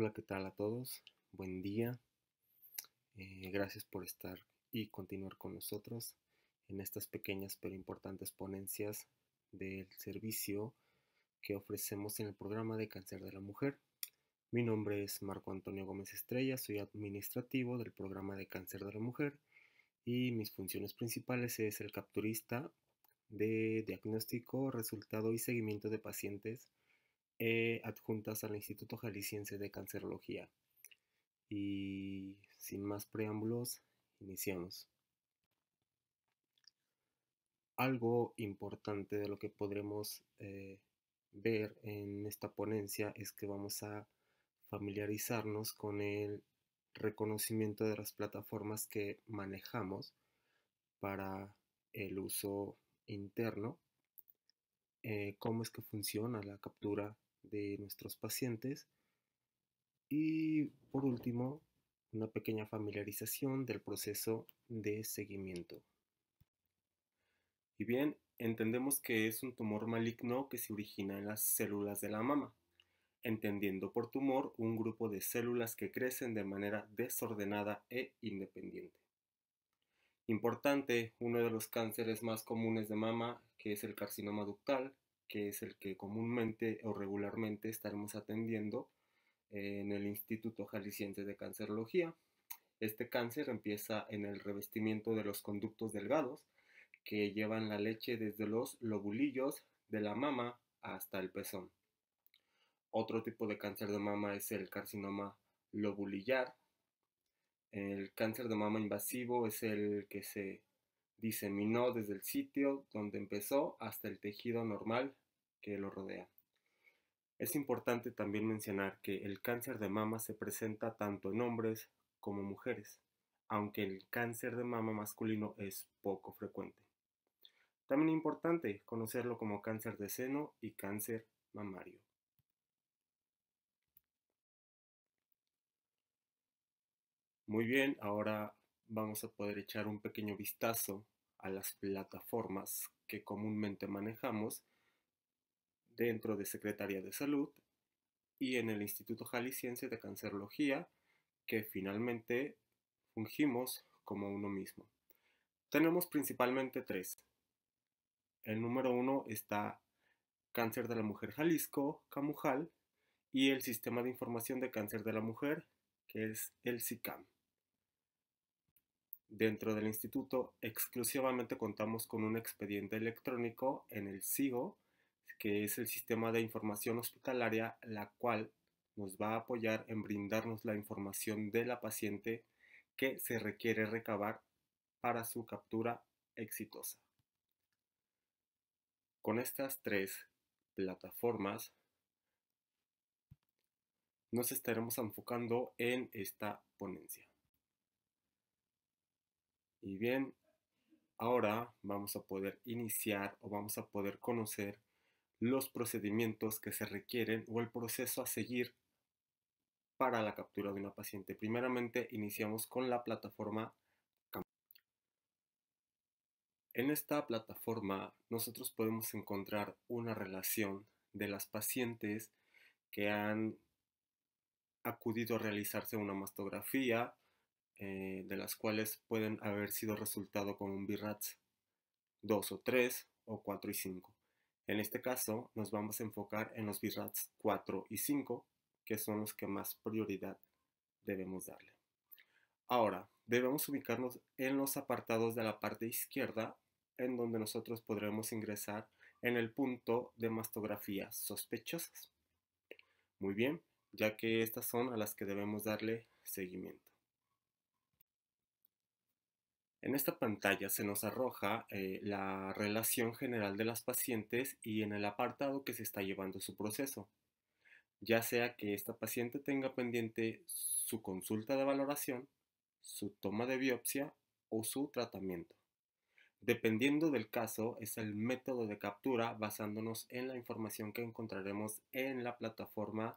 Hola, ¿qué tal a todos? Buen día. Eh, gracias por estar y continuar con nosotros en estas pequeñas pero importantes ponencias del servicio que ofrecemos en el programa de cáncer de la mujer. Mi nombre es Marco Antonio Gómez Estrella, soy administrativo del programa de cáncer de la mujer y mis funciones principales es el capturista de diagnóstico, resultado y seguimiento de pacientes eh, adjuntas al Instituto Jalisciense de Cancerología. Y sin más preámbulos, iniciamos. Algo importante de lo que podremos eh, ver en esta ponencia es que vamos a familiarizarnos con el reconocimiento de las plataformas que manejamos para el uso interno, eh, cómo es que funciona la captura de nuestros pacientes. Y por último, una pequeña familiarización del proceso de seguimiento. Y bien, entendemos que es un tumor maligno que se origina en las células de la mama, entendiendo por tumor un grupo de células que crecen de manera desordenada e independiente. Importante, uno de los cánceres más comunes de mama, que es el carcinoma ductal, que es el que comúnmente o regularmente estaremos atendiendo en el Instituto Jalisciense de Cancerología. Este cáncer empieza en el revestimiento de los conductos delgados que llevan la leche desde los lobulillos de la mama hasta el pezón. Otro tipo de cáncer de mama es el carcinoma lobulillar. El cáncer de mama invasivo es el que se diseminó desde el sitio donde empezó hasta el tejido normal que lo rodea. Es importante también mencionar que el cáncer de mama se presenta tanto en hombres como mujeres, aunque el cáncer de mama masculino es poco frecuente. También es importante conocerlo como cáncer de seno y cáncer mamario. Muy bien, ahora vamos a poder echar un pequeño vistazo a las plataformas que comúnmente manejamos dentro de Secretaría de Salud y en el Instituto Jalisciense de Cancerología, que finalmente fungimos como uno mismo. Tenemos principalmente tres. El número uno está Cáncer de la Mujer Jalisco, Camujal, y el Sistema de Información de Cáncer de la Mujer, que es el SICAM. Dentro del instituto exclusivamente contamos con un expediente electrónico en el SIGO, que es el sistema de información hospitalaria, la cual nos va a apoyar en brindarnos la información de la paciente que se requiere recabar para su captura exitosa. Con estas tres plataformas nos estaremos enfocando en esta ponencia. Y bien, ahora vamos a poder iniciar o vamos a poder conocer los procedimientos que se requieren o el proceso a seguir para la captura de una paciente. Primeramente iniciamos con la plataforma en esta plataforma nosotros podemos encontrar una relación de las pacientes que han acudido a realizarse una mastografía eh, de las cuales pueden haber sido resultado con un BRATS 2 o 3 o 4 y 5. En este caso nos vamos a enfocar en los BRATS 4 y 5, que son los que más prioridad debemos darle. Ahora, debemos ubicarnos en los apartados de la parte izquierda, en donde nosotros podremos ingresar en el punto de mastografías sospechosas. Muy bien, ya que estas son a las que debemos darle seguimiento. En esta pantalla se nos arroja eh, la relación general de las pacientes y en el apartado que se está llevando su proceso. Ya sea que esta paciente tenga pendiente su consulta de valoración, su toma de biopsia o su tratamiento. Dependiendo del caso, es el método de captura basándonos en la información que encontraremos en la plataforma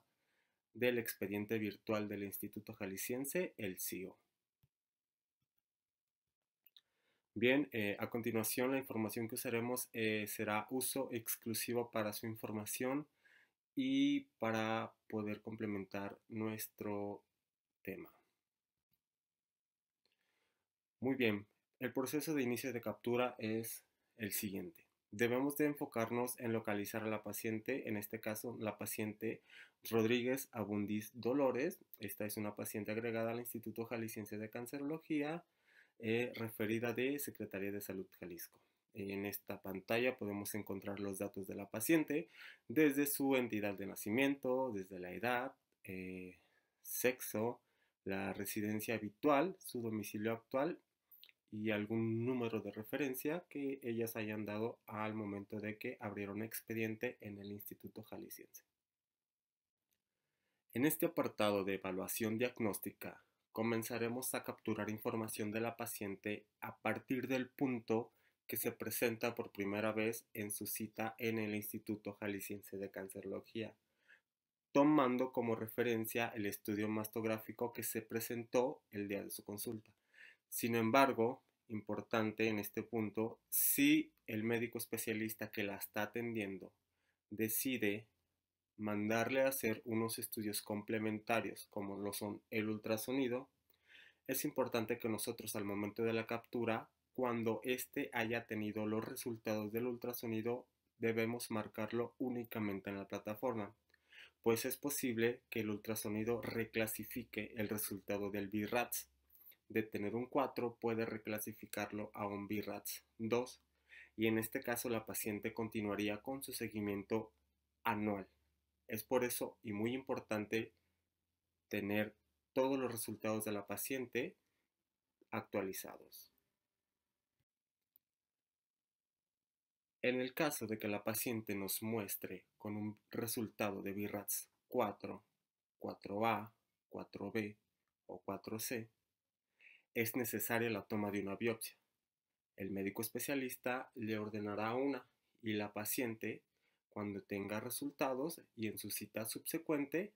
del expediente virtual del Instituto Jalisciense, el CIO. Bien, eh, a continuación la información que usaremos eh, será uso exclusivo para su información y para poder complementar nuestro tema. Muy bien, el proceso de inicio de captura es el siguiente. Debemos de enfocarnos en localizar a la paciente, en este caso la paciente Rodríguez Abundiz Dolores. Esta es una paciente agregada al Instituto Jalisciense de Cancerología eh, referida de Secretaría de Salud Jalisco. En esta pantalla podemos encontrar los datos de la paciente desde su entidad de nacimiento, desde la edad, eh, sexo, la residencia habitual, su domicilio actual y algún número de referencia que ellas hayan dado al momento de que abrieron expediente en el Instituto Jalisciense. En este apartado de evaluación diagnóstica comenzaremos a capturar información de la paciente a partir del punto que se presenta por primera vez en su cita en el Instituto Jalisciense de Cancerología, tomando como referencia el estudio mastográfico que se presentó el día de su consulta. Sin embargo, importante en este punto, si el médico especialista que la está atendiendo decide mandarle a hacer unos estudios complementarios como lo son el ultrasonido, es importante que nosotros al momento de la captura, cuando éste haya tenido los resultados del ultrasonido, debemos marcarlo únicamente en la plataforma, pues es posible que el ultrasonido reclasifique el resultado del V-RATS. De tener un 4 puede reclasificarlo a un V-RATS 2 y en este caso la paciente continuaría con su seguimiento anual. Es por eso y muy importante tener todos los resultados de la paciente actualizados. En el caso de que la paciente nos muestre con un resultado de BIRATS 4, 4A, 4B o 4C, es necesaria la toma de una biopsia. El médico especialista le ordenará una y la paciente cuando tenga resultados y en su cita subsecuente,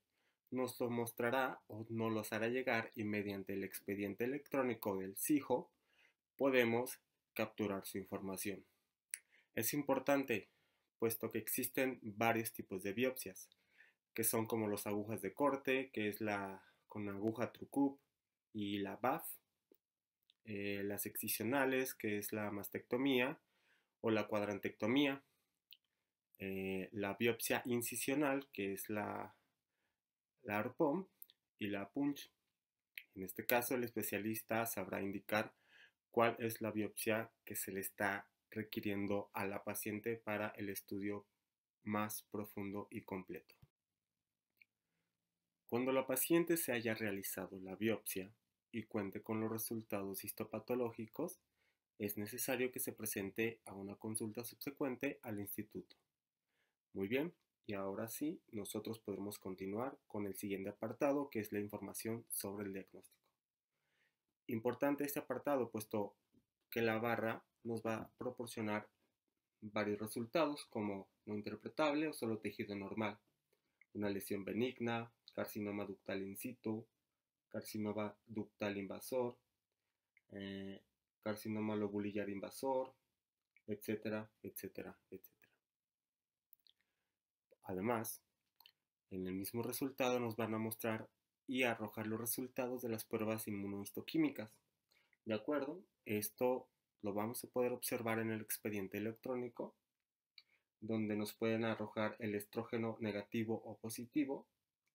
nos lo mostrará o nos los hará llegar y mediante el expediente electrónico del cijo podemos capturar su información. Es importante, puesto que existen varios tipos de biopsias, que son como las agujas de corte, que es la con aguja TruCup y la BAF, eh, las excisionales, que es la mastectomía, o la cuadrantectomía. Eh, la biopsia incisional, que es la, la ARPOM, y la PUNCH. En este caso, el especialista sabrá indicar cuál es la biopsia que se le está requiriendo a la paciente para el estudio más profundo y completo. Cuando la paciente se haya realizado la biopsia y cuente con los resultados histopatológicos, es necesario que se presente a una consulta subsecuente al instituto. Muy bien, y ahora sí, nosotros podemos continuar con el siguiente apartado, que es la información sobre el diagnóstico. Importante este apartado, puesto que la barra nos va a proporcionar varios resultados, como no interpretable o solo tejido normal, una lesión benigna, carcinoma ductal in situ, carcinoma ductal invasor, eh, carcinoma lobulillar invasor, etcétera, etcétera, etcétera. Además, en el mismo resultado nos van a mostrar y arrojar los resultados de las pruebas inmunohistoquímicas. ¿De acuerdo? Esto lo vamos a poder observar en el expediente electrónico, donde nos pueden arrojar el estrógeno negativo o positivo,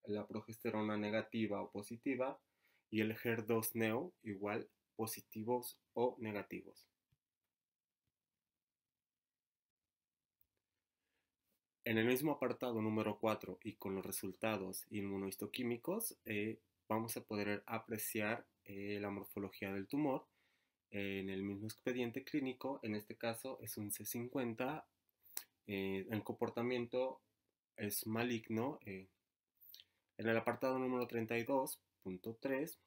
la progesterona negativa o positiva y el HER2-neo igual positivos o negativos. En el mismo apartado número 4 y con los resultados inmunohistoquímicos, eh, vamos a poder apreciar eh, la morfología del tumor en el mismo expediente clínico. En este caso es un C50. Eh, el comportamiento es maligno. Eh, en el apartado número 32.3,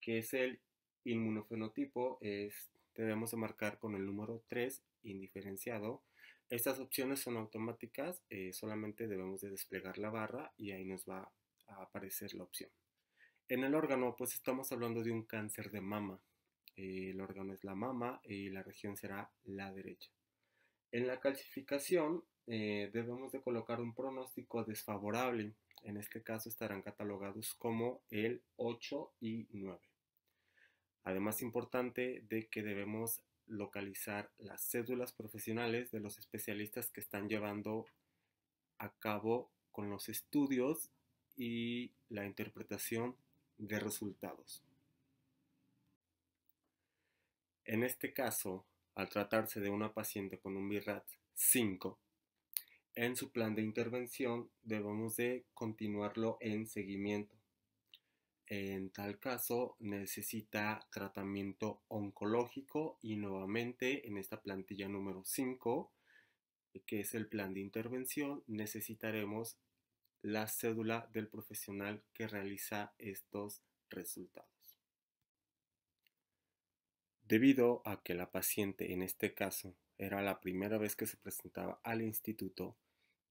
que es el inmunofenotipo, es, debemos marcar con el número 3 indiferenciado estas opciones son automáticas, eh, solamente debemos de desplegar la barra y ahí nos va a aparecer la opción. En el órgano, pues estamos hablando de un cáncer de mama. el órgano es la mama y la región será la derecha. En la calcificación eh, debemos de colocar un pronóstico desfavorable. En este caso estarán catalogados como el 8 y 9. Además, importante de que debemos localizar las cédulas profesionales de los especialistas que están llevando a cabo con los estudios y la interpretación de resultados. En este caso, al tratarse de una paciente con un BIRAT 5, en su plan de intervención debemos de continuarlo en seguimiento en tal caso necesita tratamiento oncológico y nuevamente en esta plantilla número 5, que es el plan de intervención, necesitaremos la cédula del profesional que realiza estos resultados. Debido a que la paciente en este caso era la primera vez que se presentaba al instituto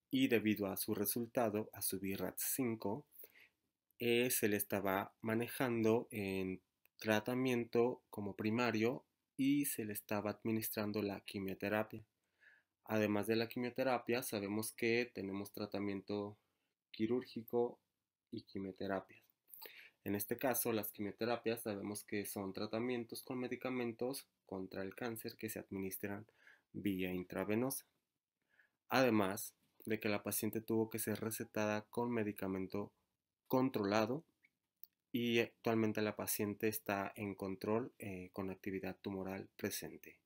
y debido a su resultado, a su BIRAT 5, se le estaba manejando en tratamiento como primario y se le estaba administrando la quimioterapia. Además de la quimioterapia, sabemos que tenemos tratamiento quirúrgico y quimioterapia. En este caso, las quimioterapias sabemos que son tratamientos con medicamentos contra el cáncer que se administran vía intravenosa. Además de que la paciente tuvo que ser recetada con medicamento controlado y actualmente la paciente está en control eh, con actividad tumoral presente.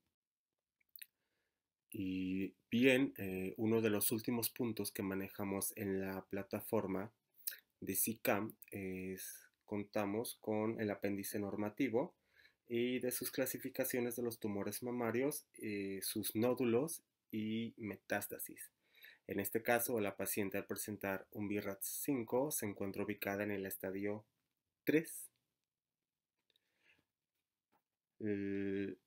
Y bien, eh, uno de los últimos puntos que manejamos en la plataforma de SICAM es contamos con el apéndice normativo y de sus clasificaciones de los tumores mamarios, eh, sus nódulos y metástasis. En este caso, la paciente al presentar un BIRATS 5 se encuentra ubicada en el estadio 3. El,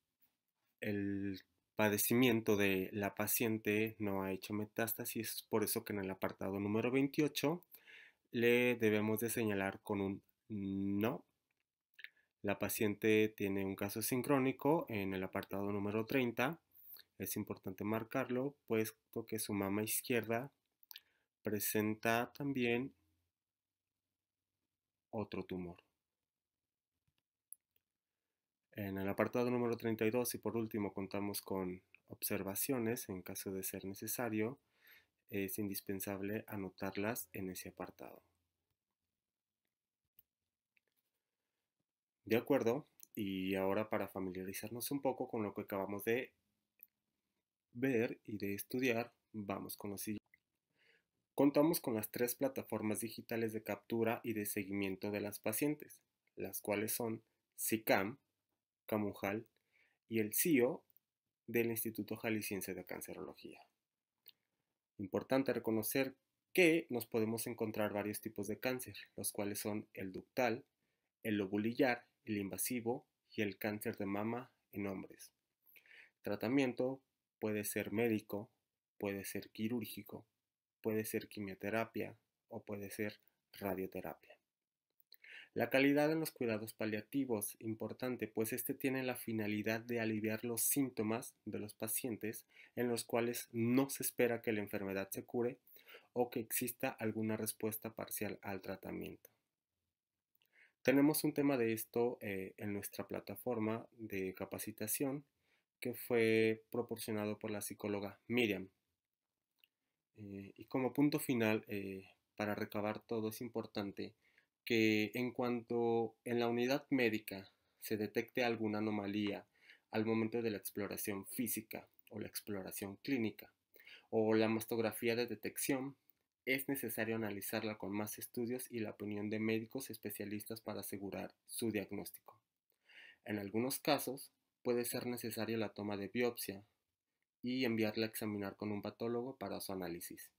padecimiento de la paciente no ha hecho metástasis, por eso que en el apartado número 28 le debemos de señalar con un no. La paciente tiene un caso sincrónico en el apartado número 30 es importante marcarlo, puesto que su mama izquierda presenta también otro tumor. En el apartado número 32 y por último contamos con observaciones en caso de ser necesario. Es indispensable anotarlas en ese apartado. De acuerdo, y ahora para familiarizarnos un poco con lo que acabamos de ver y de estudiar, vamos con lo siguiente. Contamos con las tres plataformas digitales de captura y de seguimiento de las pacientes, las cuales son SICAM, Camujal y el CIO del Instituto Jalisciense de Cancerología. Importante reconocer que nos podemos encontrar varios tipos de cáncer, los cuales son el ductal, el lobulillar, el invasivo y el cáncer de mama en hombres. Tratamiento Puede ser médico, puede ser quirúrgico, puede ser quimioterapia o puede ser radioterapia. La calidad en los cuidados paliativos, importante, pues este tiene la finalidad de aliviar los síntomas de los pacientes en los cuales no se espera que la enfermedad se cure o que exista alguna respuesta parcial al tratamiento. Tenemos un tema de esto eh, en nuestra plataforma de capacitación que fue proporcionado por la psicóloga Miriam. Eh, y como punto final, eh, para recabar todo, es importante que en cuanto en la unidad médica se detecte alguna anomalía al momento de la exploración física o la exploración clínica o la mastografía de detección, es necesario analizarla con más estudios y la opinión de médicos especialistas para asegurar su diagnóstico. En algunos casos, puede ser necesaria la toma de biopsia y enviarla a examinar con un patólogo para su análisis.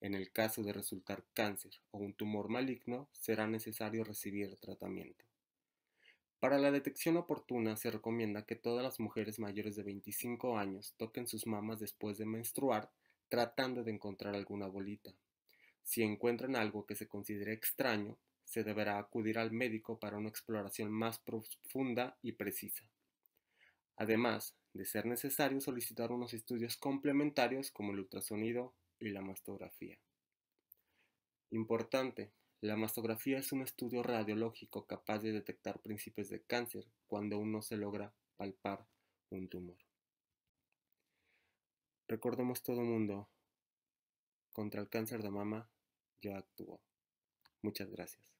En el caso de resultar cáncer o un tumor maligno, será necesario recibir tratamiento. Para la detección oportuna se recomienda que todas las mujeres mayores de 25 años toquen sus mamas después de menstruar tratando de encontrar alguna bolita. Si encuentran algo que se considere extraño, se deberá acudir al médico para una exploración más profunda y precisa además de ser necesario solicitar unos estudios complementarios como el ultrasonido y la mastografía. Importante, la mastografía es un estudio radiológico capaz de detectar principios de cáncer cuando uno no se logra palpar un tumor. Recordemos todo mundo, contra el cáncer de mama ya actuó. Muchas gracias.